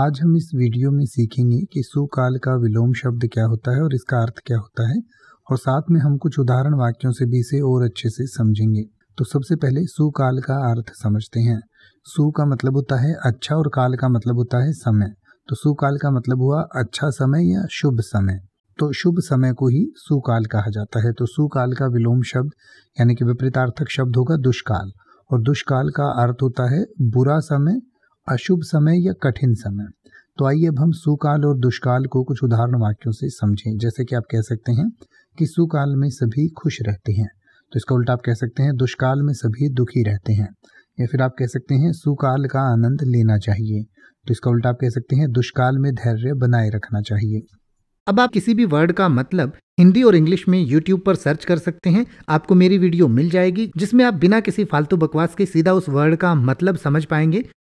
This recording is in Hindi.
आज हम इस वीडियो में सीखेंगे कि सुकाल का विलोम शब्द क्या होता है और इसका अर्थ क्या होता है और साथ में हम कुछ उदाहरण वाक्यों से भी इसे और अच्छे से समझेंगे तो सबसे पहले सुकाल का अर्थ समझते हैं सु का मतलब होता है अच्छा और काल का मतलब होता है समय तो सुकाल का मतलब हुआ अच्छा समय या शुभ समय तो शुभ समय को ही सुकाल कहा जाता है तो सुकाल का विलोम शब्द यानी कि विपरीतार्थक शब्द होगा दुष्काल और दुष्काल का अर्थ होता है बुरा समय अशुभ समय या कठिन समय तो आइए अब हम सुकाल और दुष्काल को कुछ उदाहरण वाक्यों से समझें जैसे कि आप कह सकते हैं कि सुकाल में सभी खुश रहते हैं तो इसका उल्टा आप कह सकते हैं दुष्काल में सभी दुखी रहते हैं या फिर आप कह सकते हैं सुकाल का आनंद लेना चाहिए तो इसका उल्टा आप कह सकते हैं दुष्काल में धैर्य बनाए रखना चाहिए अब आप किसी भी वर्ड का मतलब हिंदी और इंग्लिश में YouTube पर सर्च कर सकते हैं आपको मेरी वीडियो मिल जाएगी जिसमें आप बिना किसी फालतू बकवास के सीधा उस वर्ड का मतलब समझ पाएंगे